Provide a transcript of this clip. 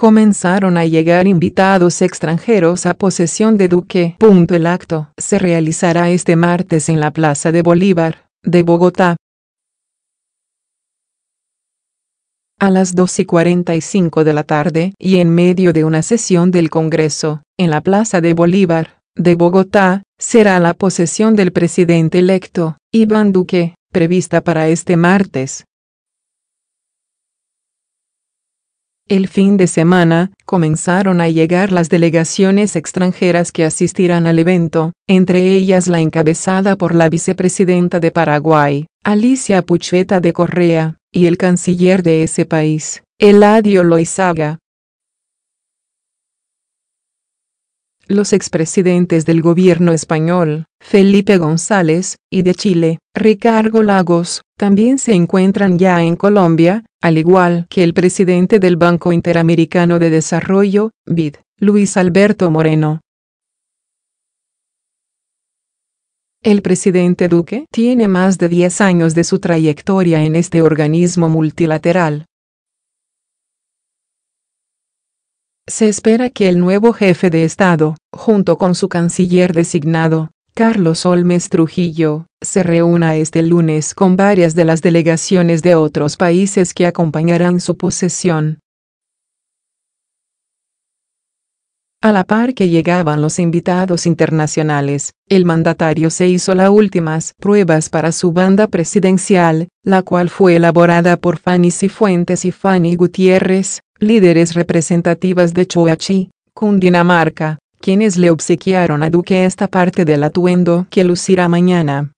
comenzaron a llegar invitados extranjeros a posesión de Duque. El acto se realizará este martes en la Plaza de Bolívar, de Bogotá. A las 2 de la tarde y en medio de una sesión del Congreso, en la Plaza de Bolívar, de Bogotá, será la posesión del presidente electo, Iván Duque, prevista para este martes. El fin de semana, comenzaron a llegar las delegaciones extranjeras que asistirán al evento, entre ellas la encabezada por la vicepresidenta de Paraguay, Alicia Pucheta de Correa, y el canciller de ese país, Eladio Loizaga. Los expresidentes del gobierno español, Felipe González, y de Chile, Ricardo Lagos, también se encuentran ya en Colombia, al igual que el presidente del Banco Interamericano de Desarrollo, BID, Luis Alberto Moreno. El presidente Duque tiene más de 10 años de su trayectoria en este organismo multilateral, Se espera que el nuevo jefe de Estado, junto con su canciller designado, Carlos Olmes Trujillo, se reúna este lunes con varias de las delegaciones de otros países que acompañarán su posesión. A la par que llegaban los invitados internacionales, el mandatario se hizo las últimas pruebas para su banda presidencial, la cual fue elaborada por Fanny Cifuentes y Fanny Gutiérrez, líderes representativas de Choachi, Cundinamarca, quienes le obsequiaron a Duque esta parte del atuendo que lucirá mañana.